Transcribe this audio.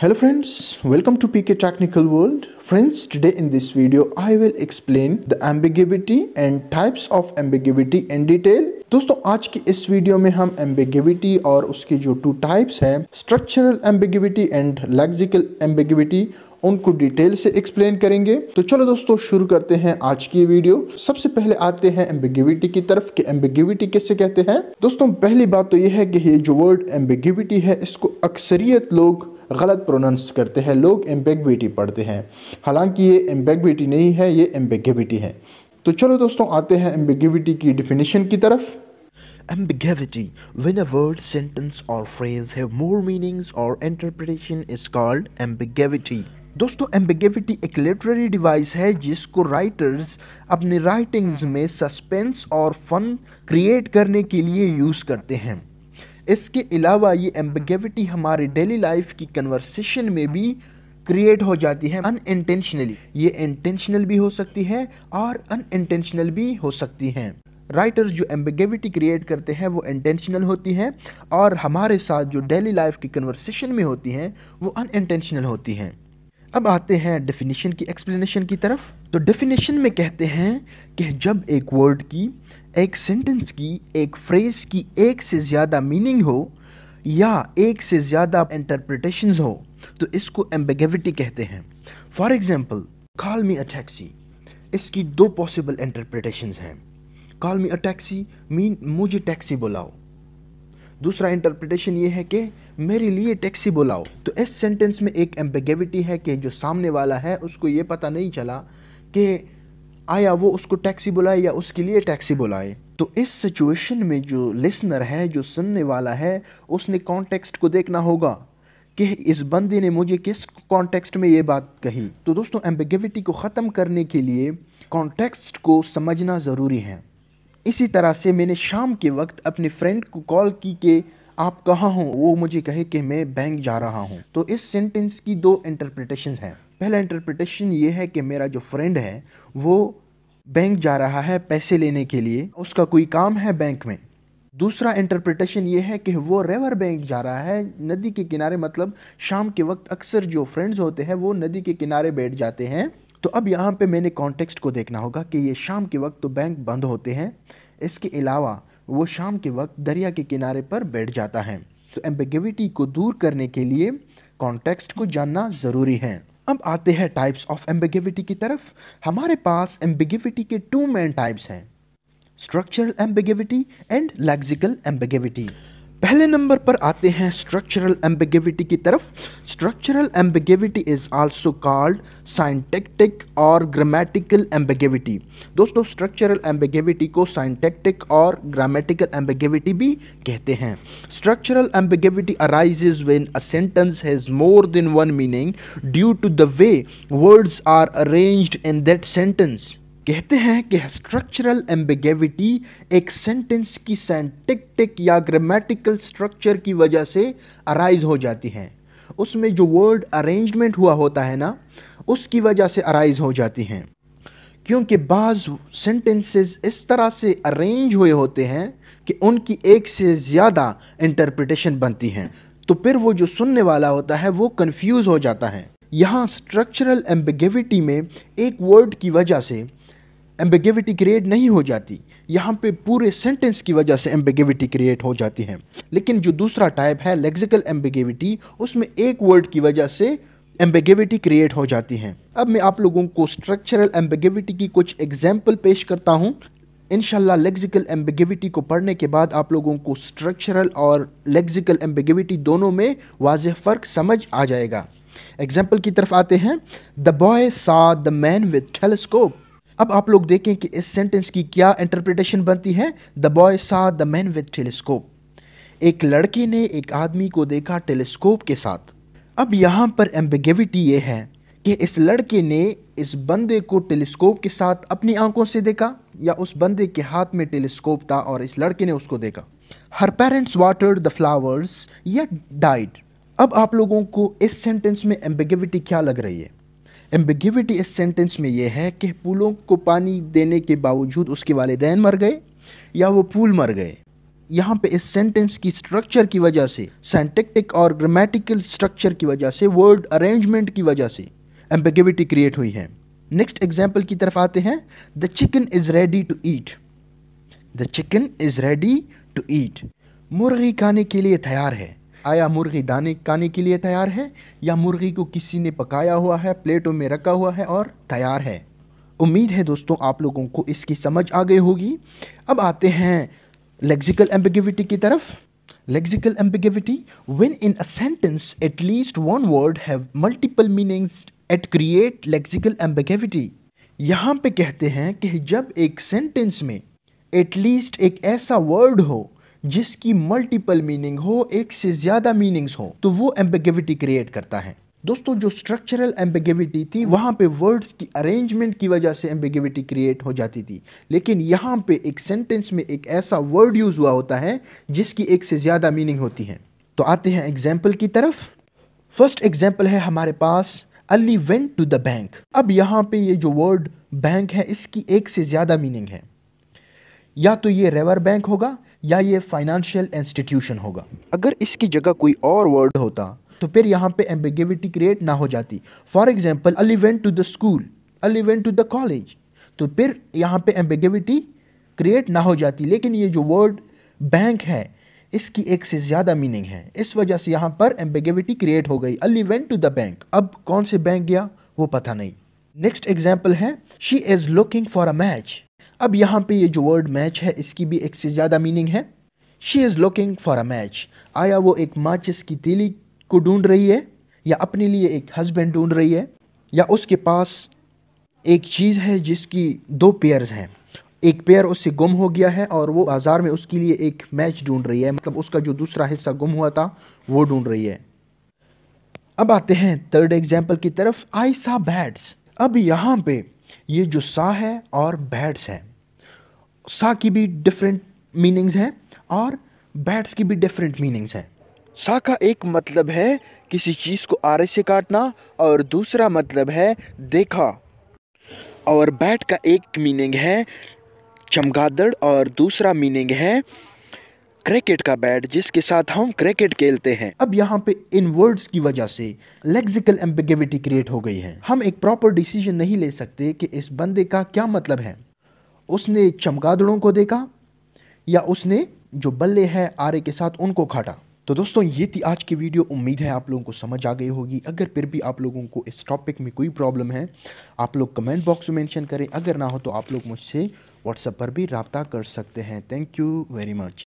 hello friends welcome to pk technical world friends today in this video i will explain the ambiguity and types of ambiguity in detail दोस्तों आज की इस video में हम एम्बिगिविटी और उसके जो टू टाइप्स हैं structural ambiguity and lexical ambiguity उनको डिटेल से एक्सप्लेन करेंगे तो चलो दोस्तों शुरू करते हैं आज की वीडियो सबसे पहले आते हैं एम्बिगिविटी की तरफ कि एम्बिगिविटी कैसे कहते हैं दोस्तों पहली बात तो यह है कि ये जो वर्ड एम्बिगिविटी है इसको अक्सरियत लोग गलत प्रोनाउंस करते हैं लोग एम्बेगविटी पढ़ते हैं हालांकि ये एम्बेगविटी नहीं है ये एम्बेगविटी है तो चलो दोस्तों आते हैं एम्बेगविटी की डिफिनेशन की तरफ Ambiguity. When a word, sentence or phrase have more meanings or interpretation is called ambiguity. दोस्तों एम्बिगेविटी एक लिटरेरी डिवाइस है जिसको राइटर्स अपनी राइटिंग्स में सस्पेंस और फन क्रिएट करने के लिए यूज़ करते हैं इसके अलावा ये एम्बगेविटी हम्म। हमारे डेली लाइफ की कन्वर्सेशन में भी क्रिएट हो जाती है अन इंटेंशनली ये इंटेंशनल भी हो सकती है और अन इंटेंशनल भी हो सकती हैं राइटर्स जो एम्बिगेविटी क्रिएट करते हैं वो इंटेंशनल होती हैं और हमारे साथ जो डेली लाइफ की कन्वर्सेशन में होती हैं वो अन इंटेंशनल होती हैं अब आते हैं डेफिनेशन की एक्सप्लेनेशन की तरफ तो डेफिनेशन में कहते हैं कि जब एक वर्ड की एक सेंटेंस की एक फ्रेज की एक से ज़्यादा मीनिंग हो या एक से ज़्यादा इंटरप्रिटेशन हो तो इसको एम्बेगेविटी कहते हैं for example call me a taxi इसकी दो पॉसिबल इंटरप्रटेशन हैं call me a taxi mean मुझे टैक्सी बुलाओ दूसरा इंटरप्रिटेशन ये है कि मेरे लिए टैक्सी बुलाओ तो इस सेंटेंस में एक एम्बेगेविटी है कि जो सामने वाला है उसको ये पता नहीं चला कि आया वो उसको टैक्सी बुलाए या उसके लिए टैक्सी बुलाए तो इस सिचुएशन में जो लिसनर है जो सुनने वाला है उसने कॉन्टेक्स्ट को देखना होगा कि इस बंदे ने मुझे किस कॉन्टेक्स्ट में ये बात कही तो दोस्तों एम्बिगिविटी को ख़त्म करने के लिए कॉन्टेक्स्ट को समझना ज़रूरी है इसी तरह से मैंने शाम के वक्त अपने फ्रेंड को कॉल की कि आप कहाँ हो वो मुझे कहे कि मैं बैंक जा रहा हूँ तो इस सेंटेंस की दो इंटरप्रिटेशन हैं पहला इंटरप्रिटेशन ये है कि मेरा जो फ्रेंड है वो बैंक जा रहा है पैसे लेने के लिए उसका कोई काम है बैंक में दूसरा इंटरप्रिटेशन ये है कि वो रेवर बैंक जा रहा है नदी के किनारे मतलब शाम के वक्त अक्सर जो फ्रेंड्स होते हैं वो नदी के किनारे बैठ जाते हैं तो अब यहाँ पे मैंने कॉन्टेक्स्ट को देखना होगा कि ये शाम के वक्त तो बैंक बंद होते हैं इसके अलावा वो शाम के वक्त दरिया के किनारे पर बैठ जाता है तो एम्बेगिविटी को दूर करने के लिए कॉन्टेक्स्ट को जानना ज़रूरी है अब आते हैं टाइप्स ऑफ एम्बिगिविटी की तरफ हमारे पास एम्बिगिविटी के टू मेन टाइप्स हैं structural ambiguity and lexical ambiguity पहले नंबर पर आते हैं स्ट्रक्चरल एम्बिगेविटी की तरफ structural ambiguity is also called syntactic और ग्रामेटिकल एम्बिगेविटी दोस्तों स्ट्रक्चरल एम्बिगेविटी को साइंटेक्टिक और ग्रामेटिकल एम्बिगेविटी भी कहते हैं structural ambiguity arises when a sentence has more than one meaning due to the way words are arranged in that sentence कहते हैं कि स्ट्रक्चरल एम्बिगेविटी एक सेंटेंस की सेंटेक्टिक या ग्रामेटिकल स्ट्रक्चर की वजह से अराइज हो जाती हैं उसमें जो वर्ड अरेंजमेंट हुआ होता है ना उसकी वजह से अराइज हो जाती हैं क्योंकि बाज़ सेंटेंसेस इस तरह से अरेंज हुए होते हैं कि उनकी एक से ज़्यादा इंटरप्रिटेशन बनती हैं तो फिर वो जो सुनने वाला होता है वो कन्फ्यूज़ हो जाता है यहाँ स्ट्रक्चरल एम्बिगेविटी में एक वर्ड की वजह से एम्बेगिविटी क्रिएट नहीं हो जाती यहाँ पे पूरे सेंटेंस की वजह से एम्बेगिविटी क्रिएट हो जाती है लेकिन जो दूसरा टाइप है लेक्सिकल एम्बेगिविटी उसमें एक वर्ड की वजह से एम्बेगिविटी क्रिएट हो जाती है अब मैं आप लोगों को स्ट्रक्चरल एम्बेगिविटी की कुछ एग्जाम्पल पेश करता हूँ इनशाला लेक्सिकल एम्बेगिविटी को पढ़ने के बाद आप लोगों को स्ट्रक्चरल और लेक्सिकल एम्बेगिविटी दोनों में वाज फ़र्क समझ आ जाएगा एग्जाम्पल की तरफ आते हैं the boy saw the man with telescope अब आप लोग देखें कि इस सेंटेंस की क्या इंटरप्रिटेशन बनती है the boy saw the man with telescope एक लड़के ने एक आदमी को देखा टेलीस्कोप के साथ अब यहाँ पर एम्बिगेविटी ये है कि इस लड़के ने इस बंदे को टेलीस्कोप के साथ अपनी आंखों से देखा या उस बंदे के हाथ में टेलीस्कोप था और इस लड़के ने उसको देखा her parents water the flowers या डाइड अब आप लोगों को इस सेंटेंस में एम्बिगेविटी क्या लग रही है एम्बिगिविटी इस सेंटेंस में यह है कि पूलों को पानी देने के बावजूद उसके वालदेन मर गए या वो फूल मर गए यहाँ पे इस सेंटेंस की स्ट्रक्चर की वजह से साइंटिक्टिक और ग्रामेटिकल स्ट्रक्चर की वजह से वर्ड अरेंजमेंट की वजह से एम्बिगिविटी क्रिएट हुई है नेक्स्ट एग्जाम्पल की तरफ आते हैं the chicken is ready to eat the chicken is ready to eat मुर्गी खाने के लिए तैयार है आया मुर्गी दाने खाने के लिए तैयार है या मुर्गी को किसी ने पकाया हुआ है प्लेटों में रखा हुआ है और तैयार है उम्मीद है दोस्तों आप लोगों को इसकी समझ आ गई होगी अब आते हैं लेक्सिकल एम्बिगिविटी की तरफ lexical ambiguity when in a sentence at least one word have multiple meanings at create lexical यहाँ पे कहते हैं कि जब एक सेंटेंस में एटलीस्ट एक ऐसा वर्ड हो जिसकी मल्टीपल मीनिंग हो एक से ज़्यादा मीनिंग्स हो तो वो एम्बेगिविटी क्रिएट करता है दोस्तों जो स्ट्रक्चरल एम्बेगिविटी थी वहां पे वर्ड्स की अरेंजमेंट की वजह से एम्बेगिविटी क्रिएट हो जाती थी लेकिन यहाँ पे एक सेंटेंस में एक ऐसा वर्ड यूज़ हुआ होता है जिसकी एक से ज़्यादा मीनिंग होती है तो आते हैं एग्जाम्पल की तरफ फर्स्ट एग्जाम्पल है हमारे पास Ali went to the bank अब यहाँ पे ये जो वर्ड बैंक है इसकी एक से ज़्यादा मीनिंग है या तो ये रेवर बैंक होगा या ये फाइनेंशियल इंस्टीट्यूशन होगा अगर इसकी जगह कोई और वर्ड होता तो फिर यहाँ पे एम्बिगिविटी क्रिएट ना हो जाती for example Ali went to the school Ali went to the college तो फिर यहाँ पे एम्बिगिविटी क्रिएट ना हो जाती लेकिन ये जो वर्ड बैंक है इसकी एक से ज़्यादा मीनिंग है इस वजह से यहाँ पर एम्बिगिविटी क्रिएट हो गई Ali went to the bank अब कौन से बैंक गया वो पता नहीं नेक्स्ट एग्जाम्पल है she is looking for a match अब यहाँ पे ये जो वर्ड मैच है इसकी भी एक से ज़्यादा मीनिंग है she is looking for a match आया वो एक माचिस की तीली को ढूंढ रही है या अपने लिए एक हस्बैंड ढूंढ रही है या उसके पास एक चीज़ है जिसकी दो पेयर्स हैं एक पेयर उससे गुम हो गया है और वो बाज़ार में उसके लिए एक मैच ढूंढ रही है मतलब उसका जो दूसरा हिस्सा गुम हुआ था वो ढूंढ रही है अब आते हैं थर्ड एग्जाम्पल की तरफ आई सा बैट्स अब यहाँ पे ये जो सा है और बैट्स है सा की भी डिफरेंट मीनिंग्स हैं और बैट्स की भी डिफरेंट मीनिंग्स हैं सा का एक मतलब है किसी चीज़ को आरे से काटना और दूसरा मतलब है देखा और बैट का एक मीनिंग है चमगादड़ और दूसरा मीनिंग है क्रिकेट का बैट जिसके साथ हम क्रिकेट खेलते हैं अब यहाँ पे इन वर्ड्स की वजह से लेक्सिकल एम्बिगेविटी क्रिएट हो गई है हम एक प्रॉपर डिसीजन नहीं ले सकते कि इस बंदे का क्या मतलब है उसने चमगादड़ों को देखा या उसने जो बल्ले है आरे के साथ उनको खाटा तो दोस्तों ये थी आज की वीडियो उम्मीद है आप लोगों को समझ आ गई होगी अगर फिर भी आप लोगों को इस टॉपिक में कोई प्रॉब्लम है आप लोग कमेंट बॉक्स में मेंशन करें अगर ना हो तो आप लोग मुझसे व्हाट्सएप पर भी रबता कर सकते हैं थैंक यू वेरी मच